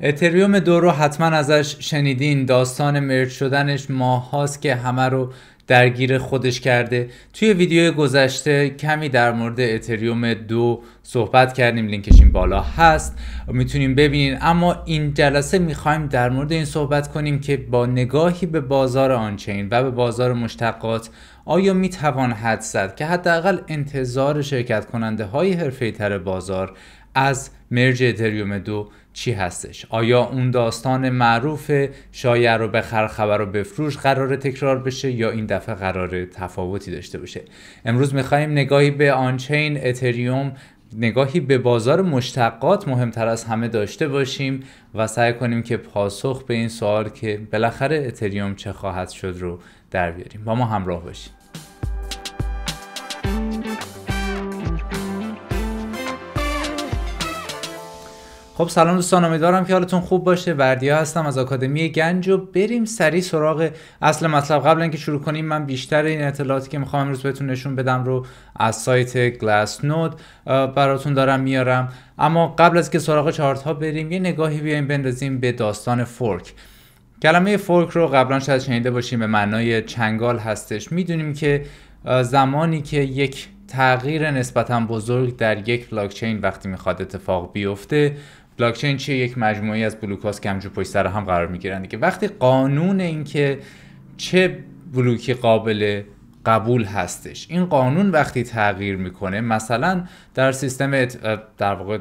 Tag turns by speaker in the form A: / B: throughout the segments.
A: اتریوم دو رو حتما ازش شنیدین داستان مرج شدنش ماه هاست که همه رو درگیر خودش کرده توی ویدیو گذشته کمی در مورد اتریوم دو صحبت کردیم لینکش این بالا هست میتونیم ببینین اما این جلسه میخوایم در مورد این صحبت کنیم که با نگاهی به بازار آنچین و به بازار مشتقات آیا میتوان حد زد که حداقل انتظار شرکت کننده های حرفه تر بازار از مرج اتریوم دو چی هستش آیا اون داستان معروف شایع رو بخر خبر رو بفروش قرار تکرار بشه یا این دفعه قرار تفاوتی داشته باشه امروز میخوایم نگاهی به آنچین اتریوم نگاهی به بازار مشتقات مهمتر از همه داشته باشیم و سعی کنیم که پاسخ به این سوال که بالاخره اتریوم چه خواهد شد رو در بیاریم با ما همراه باشیم خب سلام دوستان امیدوارم که حالتون خوب باشه وردیا هستم از آکادمی گنج و بریم سریع سراغ اصل مطلب قبل اینکه شروع کنیم من بیشتر این اطلاعاتی که میخوام امروز بهتون نشون بدم رو از سایت گلاس نود براتون دارم میارم اما قبل از که سراغ چارت ها بریم یه نگاهی بیایم بندازیم به داستان فورک کلمه فورک رو قبلا شاید شنیده باشیم به معنای چنگال هستش میدونیم که زمانی که یک تغییر نسبتا بزرگ در یک بلاکچین وقتی میخواد اتفاق بیفته بلاک چین چیه یک مجموعه از بلوک هاست که همجور پشت سر هم قرار میگیرن که وقتی قانون اینکه چه بلوکی قابل قبول هستش این قانون وقتی تغییر میکنه مثلا در سیستم در واقع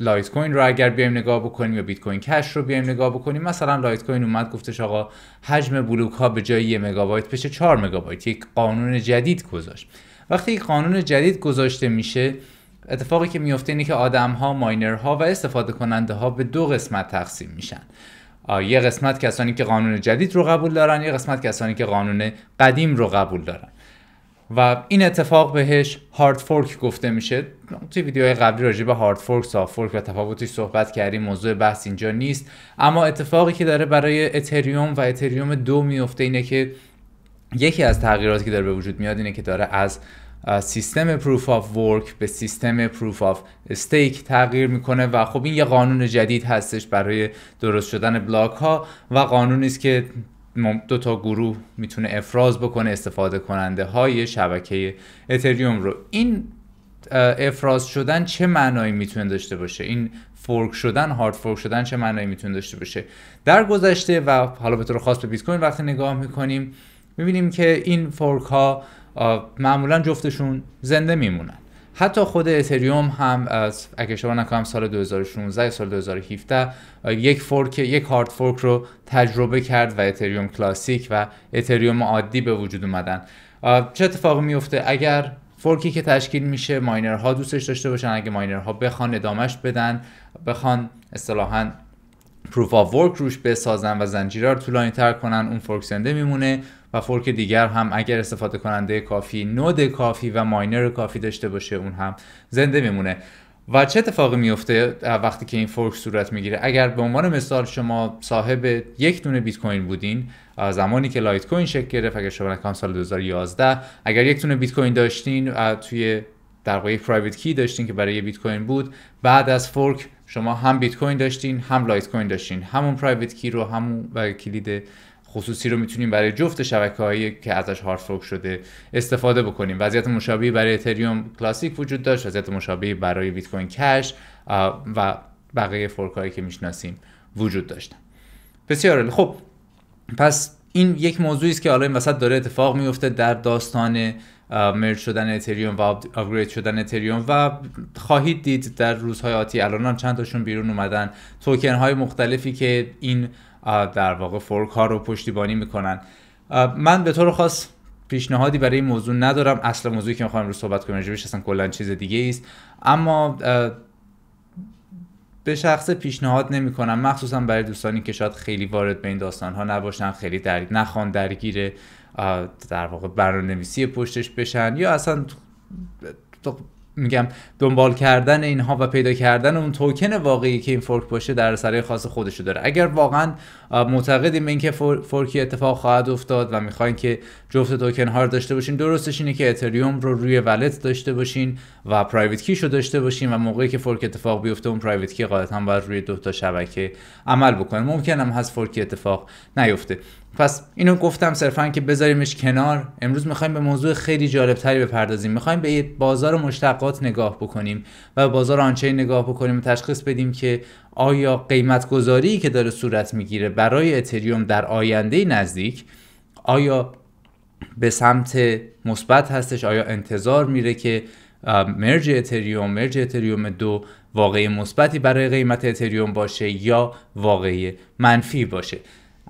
A: لایت کوین رو اگر بیایم نگاه بکنیم یا بیت کوین کش رو بیایم نگاه بکنیم مثلا لایت کوین اومد گفتش آقا حجم بلوک ها به جای 1 مگابایت بشه 4 مگابایت یک قانون جدید گذاشت وقتی یک قانون جدید گذاشته میشه اتفاقی که میفته اینه که آدم ها ماینر ها و استفاده کننده ها به دو قسمت تقسیم میشن یه قسمت کسانی که قانون جدید رو قبول دارن یه قسمت کسانی که قانون قدیم رو قبول دارن و این اتفاق بهش هارد فورک گفته میشه توی ویدیوهای قبلی راجع به هارد فورک سافت فورک و تفاوتش صحبت کردیم موضوع بحث اینجا نیست اما اتفاقی که داره برای اتریوم و اتریوم دو میفته اینه که یکی از تغییراتی که داره به وجود میاد اینه که داره از سیستم پروف آف ورک به سیستم پروف آف استیک تغییر میکنه و خب این یه قانون جدید هستش برای درست شدن بلاک ها و قانونی است که دو تا گروه میتونه افراز بکنه استفاده کننده های شبکه اتریوم رو این افراز شدن چه معنایی میتونه داشته باشه این فورک شدن هارد فورک شدن چه معنایی میتونه داشته باشه در گذشته و حالا به طور خاص به بیت کوین وقتی نگاه میکنیم میبینیم که این فورک ها معمولا جفتشون زنده میمونن حتی خود اتریوم هم از اگه شما نکنم سال 2016 یا سال 2017 یک فورک یک هارد فورک رو تجربه کرد و اتریوم کلاسیک و اتریوم عادی به وجود اومدن چه اتفاقی میفته اگر فورکی که تشکیل میشه ماینرها دوستش داشته باشن اگه ماینرها بخوان ادامش بدن بخوان اصطلاحاً پروف آف ورک روش بسازن و زنجیره رو طولانی تر کنن اون فورک زنده میمونه و فورک دیگر هم اگر استفاده کننده کافی نود کافی و ماینر کافی داشته باشه اون هم زنده میمونه و چه اتفاقی میفته وقتی که این فورک صورت میگیره اگر به عنوان مثال شما صاحب یک دونه بیت کوین بودین زمانی که لایت کوین شکل گرفت اگر شما کام سال 2011 اگر یک دونه بیت کوین داشتین توی در واقع پرایوت کی داشتین که برای بیت کوین بود بعد از فورک شما هم بیت کوین داشتین هم لایت کوین داشتین همون پرایوت کی رو همون کلید خصوصی رو میتونیم برای جفت شبکه هایی که ازش هارد فورک شده استفاده بکنیم وضعیت مشابهی برای اتریوم کلاسیک وجود داشت وضعیت مشابهی برای بیت کوین کش و بقیه فورک هایی که میشناسیم وجود داشت بسیار خب پس این یک موضوعی است که حالا این وسط داره اتفاق میفته در داستان مرج شدن اتریوم و آپگرید شدن اتریوم و خواهید دید در روزهای آتی الان چند تاشون بیرون اومدن توکن های مختلفی که این در واقع فورک ها رو پشتیبانی میکنن من به طور خاص پیشنهادی برای این موضوع ندارم اصل موضوعی که میخوایم رو صحبت کنیم اصلا کلا چیز دیگه است اما به شخص پیشنهاد نمیکنم مخصوصا برای دوستانی که شاید خیلی وارد به این داستان ها نباشن خیلی در... نخوان درگیر در واقع برنامه‌نویسی پشتش بشن یا اصلا میگم دنبال کردن اینها و پیدا کردن اون توکن واقعی که این فورک باشه در سره خاص خودشو داره اگر واقعا معتقدیم به اینکه فورکی اتفاق خواهد افتاد و میخواین که جفت توکن ها رو داشته باشین درستش اینه که اتریوم رو روی ولت داشته باشین و پرایوت کیش رو داشته باشیم و موقعی که فورک اتفاق بیفته اون پرایوت کی هم باید روی دو تا شبکه عمل بکنه ممکن هم هست فورک اتفاق نیفته پس اینو گفتم صرفا که بذاریمش کنار امروز میخوایم به موضوع خیلی جالب تری بپردازیم میخوایم به بازار مشتقات نگاه بکنیم و بازار آنچین نگاه بکنیم و تشخیص بدیم که آیا قیمت گذاری که داره صورت میگیره برای اتریوم در آینده نزدیک آیا به سمت مثبت هستش آیا انتظار میره که مرج اتریوم مرج اتریوم دو واقعی مثبتی برای قیمت اتریوم باشه یا واقعی منفی باشه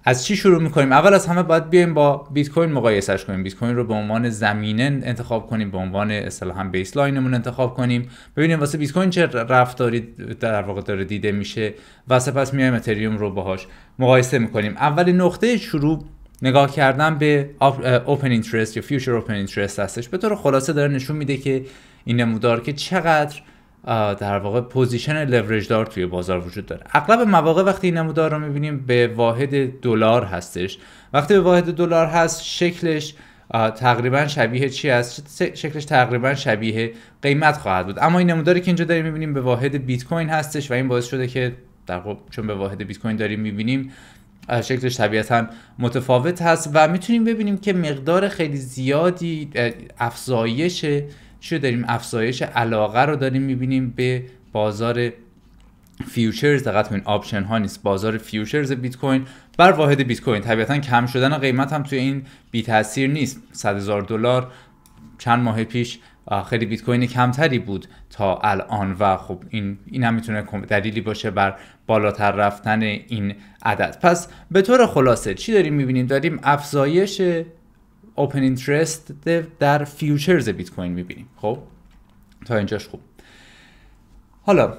A: از چی شروع میکنیم اول از همه باید بیایم با بیت کوین مقایسش کنیم بیت کوین رو به عنوان زمینه انتخاب کنیم به عنوان اصطلاحا بیس لاینمون انتخاب کنیم ببینیم واسه بیت کوین چه رفتاری در واقع داره دیده میشه و سپس میایم اتریوم رو باهاش مقایسه میکنیم اولین نقطه شروع نگاه کردن به اوپن اینترست یا فیوچر اوپن اینترست هستش به طور خلاصه داره نشون میده که این نمودار که چقدر در واقع پوزیشن لورج دار توی بازار وجود داره اغلب مواقع وقتی این نمودار رو میبینیم به واحد دلار هستش وقتی به واحد دلار هست شکلش تقریبا شبیه چی است شکلش تقریبا شبیه قیمت خواهد بود اما این نموداری که اینجا داریم میبینیم به واحد بیت کوین هستش و این باعث شده که در چون به واحد بیت کوین داریم میبینیم شکلش طبیعتا متفاوت هست و میتونیم ببینیم که مقدار خیلی زیادی افزایش چی داریم افزایش علاقه رو داریم میبینیم به بازار فیوچرز دقت کنید آپشن ها نیست بازار فیوچرز بیت کوین بر واحد بیت کوین طبیعتا کم شدن قیمت هم توی این بی تاثیر نیست 100 هزار دلار چند ماه پیش خیلی بیت کوین کمتری بود تا الان و خب این این هم میتونه دلیلی باشه بر بالاتر رفتن این عدد پس به طور خلاصه چی داریم میبینیم داریم افزایش اوپن اینترست در فیوچرز بیت کوین میبینیم خب تا اینجاش خوب حالا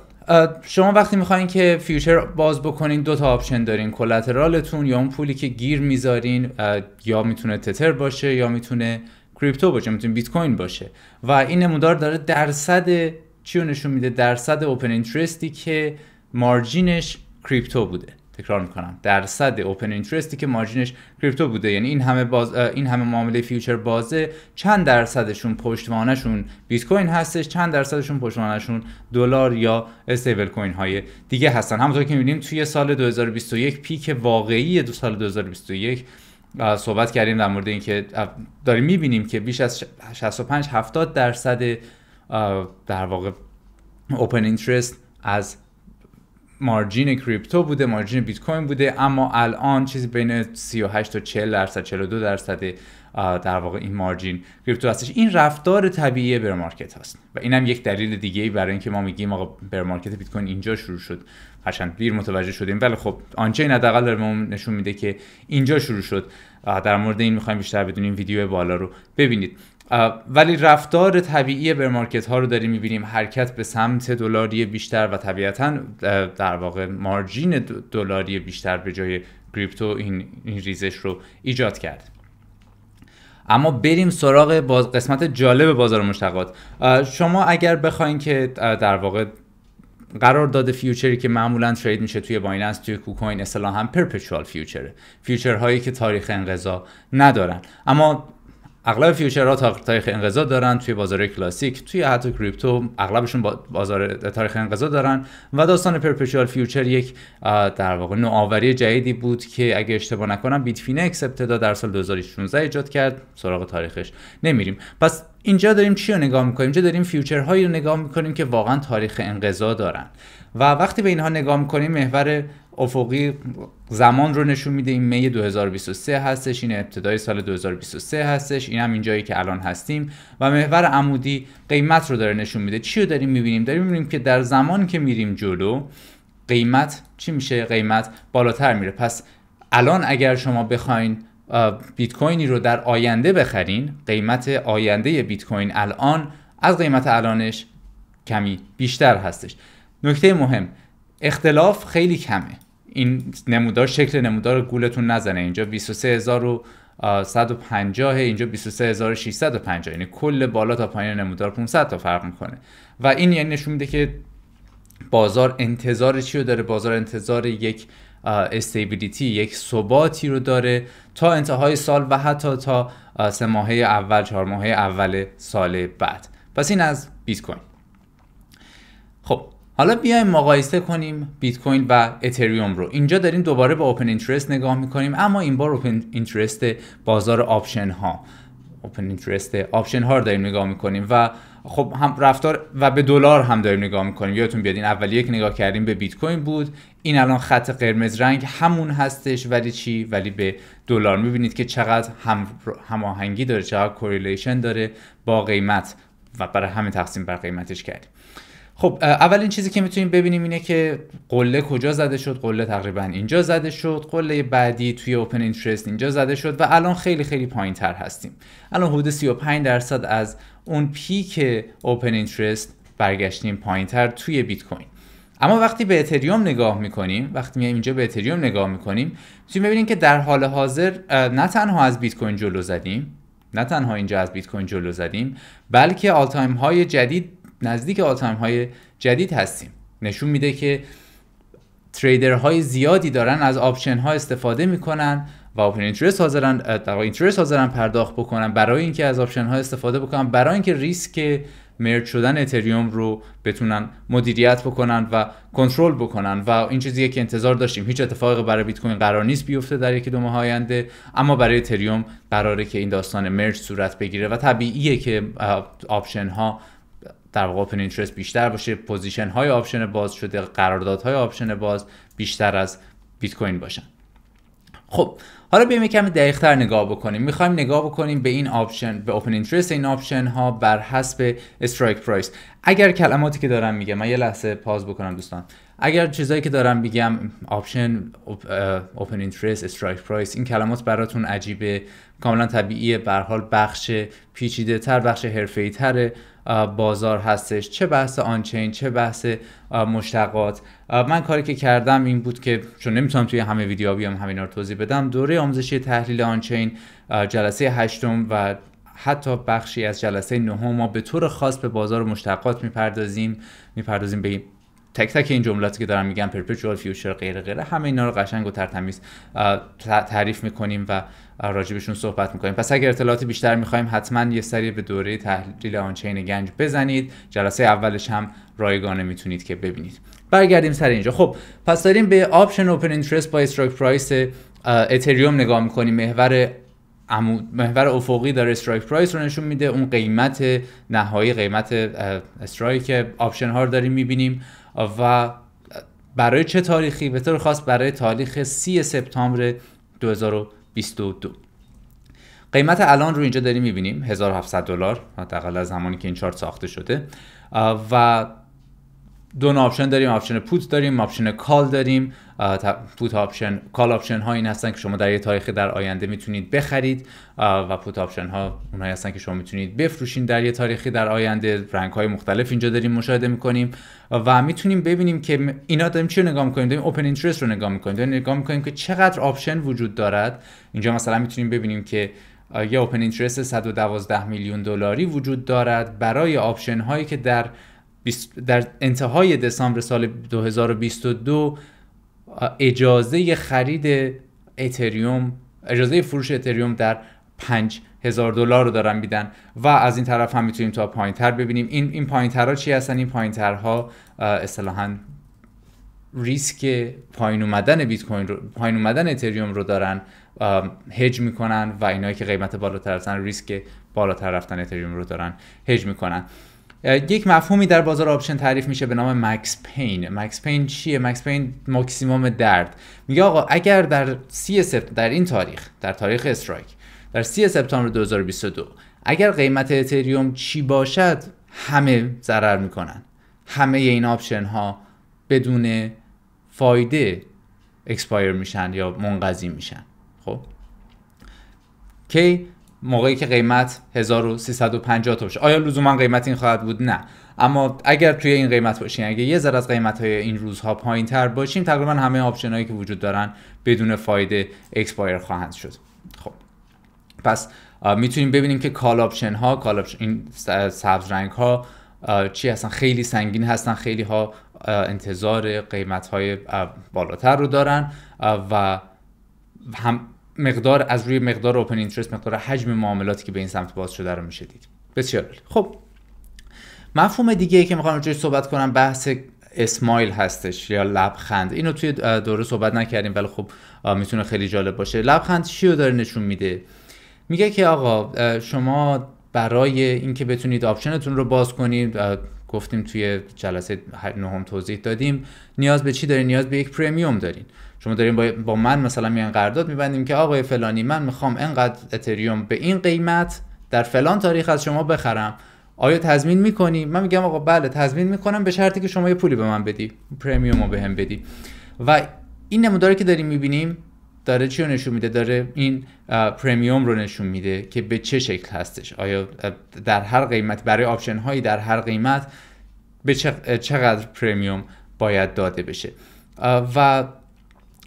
A: شما وقتی میخواین که فیوچر باز بکنین دو تا آپشن دارین کلاترالتون یا اون پولی که گیر میذارین یا میتونه تتر باشه یا میتونه کریپتو باشه میتونه بیت کوین باشه و این نمودار داره درصد چی نشون میده درصد اوپن اینترستی که مارجینش کریپتو بوده تکرار میکنم درصد اوپن اینترستی که مارجینش کریپتو بوده یعنی این همه باز این همه معامله فیوچر بازه چند درصدشون پشتوانهشون بیت کوین هستش چند درصدشون پشتوانهشون دلار یا استیبل کوین های دیگه هستن همونطور که میبینیم توی سال 2021 پیک واقعی دو سال 2021 صحبت کردیم در مورد اینکه داریم میبینیم که بیش از 65 70 درصد در واقع اوپن اینترست از مارجین کریپتو بوده مارجین بیت کوین بوده اما الان چیزی بین 38 تا 40 درصد 42 درصد در واقع این مارجین کریپتو هستش این رفتار طبیعی بر مارکت هست و اینم یک دلیل دیگه برای اینکه ما میگیم آقا بر مارکت بیت کوین اینجا شروع شد هرچند دیر متوجه شدیم ولی خب آنچه این حداقل داره نشون میده که اینجا شروع شد در مورد این میخوایم بیشتر بدونیم ویدیو بالا رو ببینید ولی رفتار طبیعی بر مارکت ها رو داریم میبینیم حرکت به سمت دلاری بیشتر و طبیعتا در واقع مارجین دلاری بیشتر به جای کریپتو این،, ریزش رو ایجاد کرد اما بریم سراغ باز قسمت جالب بازار مشتقات شما اگر بخواین که در واقع قرار داده فیوچری که معمولا ترید میشه توی بایننس توی کوکوین اصلا هم پرپچوال فیوچره فیوچر هایی که تاریخ انقضا ندارن اما اغلب فیوچرها تاریخ انقضا دارن توی بازار کلاسیک توی حتی کریپتو اغلبشون بازار تاریخ انقضا دارن و داستان پرپچوال فیوچر یک در واقع نوآوری جدیدی بود که اگه اشتباه نکنم بیت فینکس ابتدا در سال 2016 ایجاد کرد سراغ تاریخش نمیریم پس اینجا داریم چی رو نگاه میکنیم اینجا داریم فیوچرهایی رو نگاه میکنیم که واقعا تاریخ انقضا دارن و وقتی به اینها نگاه میکنیم محور افقی زمان رو نشون میده این می 2023 هستش این ابتدای سال 2023 هستش این هم اینجایی که الان هستیم و محور عمودی قیمت رو داره نشون میده چی رو داریم میبینیم داریم میبینیم که در زمان که میریم جلو قیمت چی میشه قیمت بالاتر میره پس الان اگر شما بخواین بیت کوینی رو در آینده بخرین قیمت آینده بیت کوین الان از قیمت الانش کمی بیشتر هستش نکته مهم اختلاف خیلی کمه این نمودار شکل نمودار گولتون نزنه اینجا 23150 اینجا 23650 یعنی کل بالا تا پایین نمودار 500 تا فرق میکنه و این یعنی نشون میده که بازار انتظار چی رو داره بازار انتظار یک استیبیلیتی یک ثباتی رو داره تا انتهای سال و حتی تا سه ماهه اول چهار ماهه اول سال بعد پس این از بیت کوین خب حالا بیایم مقایسه کنیم بیت کوین و اتریوم رو اینجا داریم دوباره به اوپن اینترست نگاه میکنیم اما این بار اوپن اینترست بازار آپشن ها اوپن اینترست آپشن ها رو داریم نگاه میکنیم و خب هم رفتار و به دلار هم داریم نگاه میکنیم یادتون بیاد این اولیه که نگاه کردیم به بیت کوین بود این الان خط قرمز رنگ همون هستش ولی چی ولی به دلار میبینید که چقدر هم هماهنگی داره چقدر کوریلیشن داره با قیمت و برای همه تقسیم بر قیمتش کردیم خب اولین چیزی که میتونیم ببینیم اینه که قله کجا زده شد قله تقریبا اینجا زده شد قله بعدی توی اوپن اینترست اینجا زده شد و الان خیلی خیلی پایین تر هستیم الان حدود 35 درصد از اون پیک اوپن اینترست برگشتیم پایین تر توی بیت کوین اما وقتی به اتریوم نگاه میکنیم وقتی میایم اینجا به اتریوم نگاه میکنیم میتونیم ببینیم که در حال حاضر نه تنها از بیت کوین جلو زدیم نه تنها اینجا از بیت کوین جلو زدیم بلکه آل تایم های جدید نزدیک آلتایم های جدید هستیم نشون میده که های زیادی دارن از آپشن ها استفاده میکنن و اوپن اینترست حاضرن در اینترست حاضرن پرداخت بکنن برای اینکه از آپشن ها استفاده بکنن برای اینکه ریسک مرج شدن اتریوم رو بتونن مدیریت بکنن و کنترل بکنن و این چیزیه که انتظار داشتیم هیچ اتفاقی برای بیت کوین قرار نیست بیفته در یکی دو ماه آینده اما برای اتریوم قراره که این داستان مرج صورت بگیره و طبیعیه که آپشن ها در واقع اوپن اینترست بیشتر باشه پوزیشن های آپشن باز شده های آپشن باز بیشتر از بیت کوین باشن خب حالا بیایم کمی دقیقتر نگاه بکنیم میخوایم نگاه بکنیم به این آپشن به اوپن اینترست این آپشن ها بر حسب استرایک پرایس اگر کلماتی که دارم میگم من یه لحظه پاز بکنم دوستان اگر چیزایی که دارم میگم آپشن اوپن اینترست استرایک پرایس این کلمات براتون عجیبه کاملا طبیعیه به حال بخش پیچیده تر بخش حرفه‌ای تره بازار هستش چه بحث آنچین چه بحث مشتقات من کاری که کردم این بود که چون نمیتونم توی همه ویدیو بیام همینا رو توضیح بدم دوره آموزشی تحلیل آنچین جلسه هشتم و حتی بخشی از جلسه نهم ما به طور خاص به بازار مشتقات میپردازیم میپردازیم به تک تک این جملاتی که دارم میگم پرپچوال فیوچر غیر غیره همه اینا رو قشنگ و ترتمیز تعریف میکنیم و راجبشون صحبت میکنیم پس اگر اطلاعات بیشتر میخوایم حتما یه سری به دوره تحلیل آنچین گنج بزنید جلسه اولش هم رایگانه میتونید که ببینید برگردیم سر اینجا خب پس داریم به آپشن اوپن اینترست با استرایک پرایس اتریوم نگاه میکنیم محور محور افقی داره استرایک پرایس رو نشون میده اون قیمت نهایی قیمت استرایک آپشن ها رو داریم میبینیم و برای چه تاریخی به طور خاص برای تاریخ 3 سپتامبر 2000 22 قیمت الان رو اینجا داریم میبینیم 1700 دلار حداقل از زمانی که این چارت ساخته شده و دو آپشن داریم آپشن پوت داریم آپشن کال داریم پوت آپشن کال آپشن ها این هستن که شما در یه تاریخ در آینده میتونید بخرید و پوت آپشن ها اونایی هستن که شما میتونید بفروشین در یه تاریخی در آینده رنگ های مختلف اینجا داریم مشاهده میکنیم و میتونیم ببینیم که اینا داریم چی رو نگاه میکنیم داریم اوپن اینترست رو نگاه میکنیم داریم نگاه میکنیم که چقدر آپشن وجود دارد اینجا مثلا میتونیم ببینیم که یه اوپن اینترست 112 میلیون دلاری وجود دارد برای آپشن هایی که در در انتهای دسامبر سال 2022 اجازه خرید اتریوم اجازه فروش اتریوم در 5 هزار دلار رو دارن میدن و از این طرف هم میتونیم تا پایین تر ببینیم این این پایین ترها چی هستن این پایین ترها اصطلاحا ریسک پایین اومدن بیت کوین رو پایین اومدن اتریوم رو دارن هج میکنن و اینایی که قیمت بالاتر هستن ریسک بالاتر رفتن اتریوم رو دارن هج میکنن یک مفهومی در بازار آپشن تعریف میشه به نام مکس پین مکس پین چیه مکس پین ماکسیمم درد میگه آقا اگر در سی در این تاریخ در تاریخ استرایک در سی سپتامبر 2022 اگر قیمت اتریوم چی باشد همه ضرر میکنن همه این آپشن ها بدون فایده اکسپایر میشن یا منقضی میشن خب کی موقعی که قیمت 1350 تا باشه آیا لزوما قیمت این خواهد بود نه اما اگر توی این قیمت باشین اگه یه ذره از قیمت های این روزها پایین تر باشیم تقریبا همه آپشن هایی که وجود دارن بدون فایده اکسپایر خواهند شد خب پس میتونیم ببینیم که کال آپشن ها کال آپشن این سبز رنگ ها چی هستن خیلی سنگین هستن خیلی ها انتظار قیمت های بالاتر رو دارن و هم مقدار از روی مقدار اوپن اینترست مقدار حجم معاملاتی که به این سمت باز شده رو میشه دید بسیار خب مفهوم دیگه ای که میخوام روش صحبت کنم بحث اسمایل هستش یا لبخند اینو توی دوره صحبت نکردیم ولی خب میتونه خیلی جالب باشه لبخند چی رو داره نشون میده میگه که آقا شما برای اینکه بتونید آپشنتون رو باز کنید گفتیم توی جلسه نهم توضیح دادیم نیاز به چی دارین نیاز به یک پرمیوم دارین شما دارین با من مثلا میان قرارداد میبندیم که آقای فلانی من میخوام انقدر اتریوم به این قیمت در فلان تاریخ از شما بخرم آیا تضمین میکنی من میگم آقا بله تضمین میکنم به شرطی که شما یه پولی به من بدی پرمیوم رو هم بدی و این نموداری که داریم میبینیم داره چی رو نشون میده داره این پرمیوم رو نشون میده که به چه شکل هستش آیا در هر قیمت برای آپشن هایی در هر قیمت به چقدر پرمیوم باید داده بشه و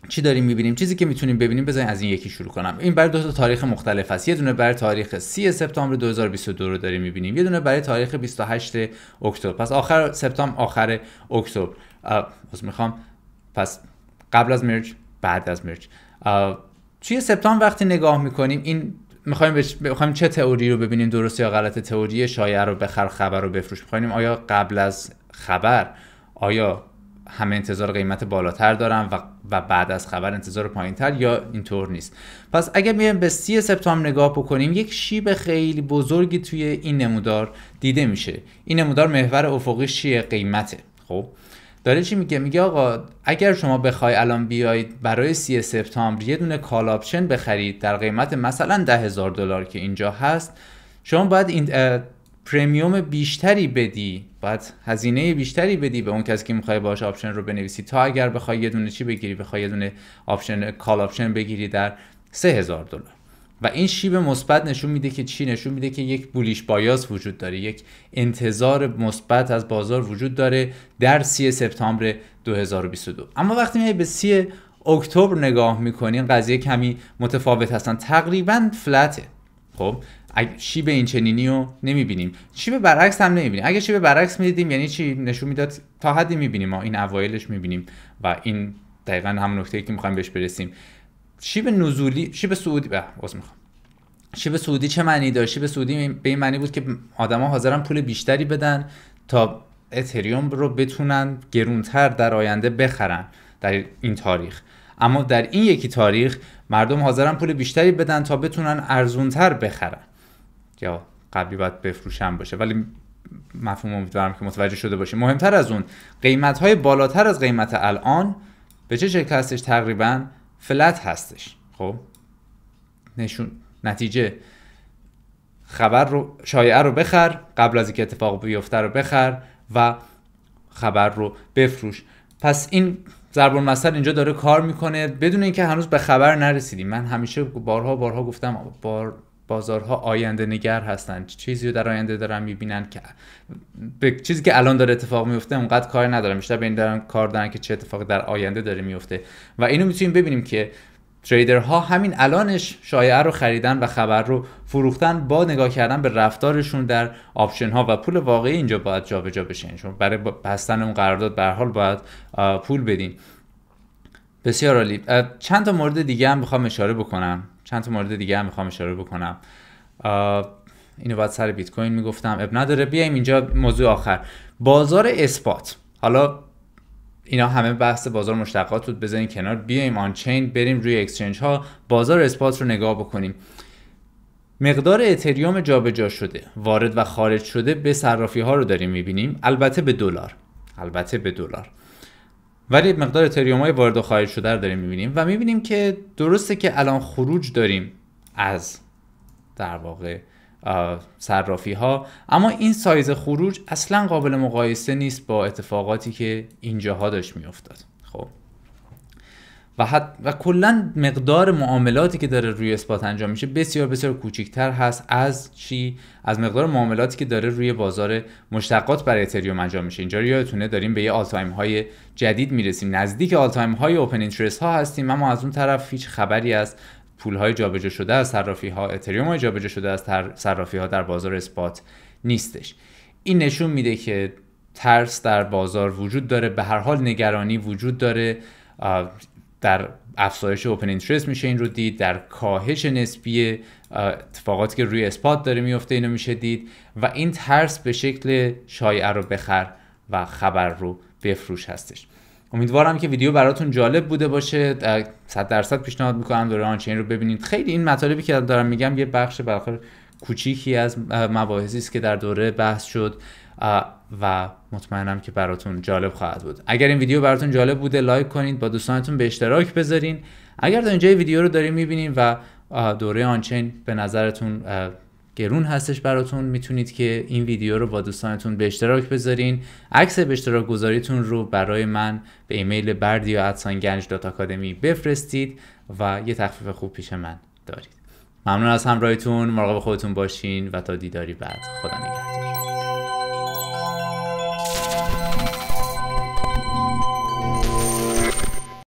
A: چی داریم میبینیم چیزی که میتونیم ببینیم بزنین از این یکی شروع کنم این برای دو تا تاریخ مختلف هست یه دونه برای تاریخ 30 سپتامبر 2022 رو داریم میبینیم یه دونه برای تاریخ 28 اکتبر پس آخر سپتامبر آخر اکتبر از میخوام پس قبل از مرج بعد از مرج توی سپتامبر وقتی نگاه میکنیم این میخوایم بش... چه تئوری رو ببینیم درست یا غلط تئوری شایعه رو بخر خبر رو بفروش میخوایم خب آیا قبل از خبر آیا همه انتظار قیمت بالاتر دارن و, بعد از خبر انتظار پایینتر یا اینطور نیست پس اگر میایم به سی سپتامبر نگاه بکنیم یک شیب خیلی بزرگی توی این نمودار دیده میشه این نمودار محور افقیش چیه قیمته خب داره چی میگه میگه آقا اگر شما بخوای الان بیایید برای سی سپتامبر یه دونه کال آپشن بخرید در قیمت مثلا ده هزار دلار که اینجا هست شما باید این پرمیوم بیشتری بدی باید هزینه بیشتری بدی به اون کسی که میخوای باش آپشن رو بنویسی تا اگر بخوای یه دونه چی بگیری بخوای یه دونه آپشن کال آپشن بگیری در سه هزار دلار و این شیب مثبت نشون میده که چی نشون میده که یک بولیش بایاس وجود داره یک انتظار مثبت از بازار وجود داره در سی سپتامبر 2022 اما وقتی میای به سی اکتبر نگاه میکنین قضیه کمی متفاوت هستن تقریبا فلته خب شیب این چنینی رو نمیبینیم شیب برعکس هم نمیبینیم اگه شیب برعکس میدیدیم یعنی چی نشون میداد تا حدی میبینیم ما این اوایلش میبینیم و این دقیقا هم نکته که میخوایم بهش برسیم شیب نزولی شیب سعودی به واسه میخوام شیب سعودی چه معنی داشت شیب سعودی به این معنی بود که آدما حاضرن پول بیشتری بدن تا اتریوم رو بتونن گرونتر در آینده بخرن در این تاریخ اما در این یکی تاریخ مردم حاضرن پول بیشتری بدن تا بتونن ارزونتر بخرن یا قبلی باید بفروشن باشه ولی مفهوم امیدوارم که متوجه شده باشه مهمتر از اون قیمت های بالاتر از قیمت الان به چه شکل هستش تقریبا فلت هستش خب نشون نتیجه خبر رو شایعه رو بخر قبل از اینکه اتفاق بیفته رو بخر و خبر رو بفروش پس این ضرب المثل اینجا داره کار میکنه بدون اینکه هنوز به خبر نرسیدیم من همیشه بارها بارها گفتم بار بازارها آینده نگر هستن چیزی رو در آینده دارن میبینن که به چیزی که الان داره اتفاق میفته اونقدر کار ندارن بیشتر به این دارن کار دارن که چه اتفاق در آینده داره میفته و اینو میتونیم ببینیم که تریدرها همین الانش شایعه رو خریدن و خبر رو فروختن با نگاه کردن به رفتارشون در آپشن ها و پول واقعی اینجا باید جابجا بشه چون یعنی برای بستن اون قرارداد به حال باید پول بدین بسیار عالی چند تا مورد دیگه هم میخوام اشاره بکنم چند تا مورد دیگه هم میخوام اشاره بکنم اینو بعد سر بیت کوین میگفتم اب نداره بیایم اینجا موضوع آخر بازار اسپات حالا اینا همه بحث بازار مشتقات بود بزنین کنار بیایم آن چین بریم روی اکسچنج ها بازار اسپات رو نگاه بکنیم مقدار اتریوم جابجا شده وارد و خارج شده به صرافی ها رو داریم میبینیم البته به دلار البته به دلار ولی مقدار اتریوم های وارد و خارج شده رو داریم میبینیم و میبینیم که درسته که الان خروج داریم از در واقع صرافی ها اما این سایز خروج اصلا قابل مقایسه نیست با اتفاقاتی که اینجاها داشت میافتاد خب و حت و کلا مقدار معاملاتی که داره روی اثبات انجام میشه بسیار بسیار کوچکتر هست از چی از مقدار معاملاتی که داره روی بازار مشتقات برای اتریوم انجام میشه اینجا یادتونه داریم به یه آلتایم های جدید میرسیم نزدیک آلتایم های اوپن اینترست ها هستیم اما از اون طرف هیچ خبری از پول های جابجا شده از صرافی ها اتریوم های جابجا شده از صرافی ها در بازار اثبات نیستش این نشون میده که ترس در بازار وجود داره به هر حال نگرانی وجود داره در افزایش اوپن اینترست میشه این رو دید در کاهش نسبی اتفاقاتی که روی اسپات داره میفته اینو میشه دید و این ترس به شکل شایعه رو بخر و خبر رو بفروش هستش امیدوارم که ویدیو براتون جالب بوده باشه صد درصد پیشنهاد میکنم دوره آنچین رو ببینید خیلی این مطالبی که دارم میگم یه بخش بالاخره کوچیکی از مباحثی است که در دوره بحث شد و مطمئنم که براتون جالب خواهد بود اگر این ویدیو براتون جالب بوده لایک کنید با دوستانتون به اشتراک بذارین اگر تا اینجا ویدیو رو دارین میبینین و دوره آنچین به نظرتون گرون هستش براتون میتونید که این ویدیو رو با دوستانتون به اشتراک بذارین عکس به اشتراک گذاریتون رو برای من به ایمیل بردی و بفرستید و یه تخفیف خوب پیش من دارید ممنون از همراهیتون مراقب خودتون باشین و تا دیداری بعد خدا نگهدار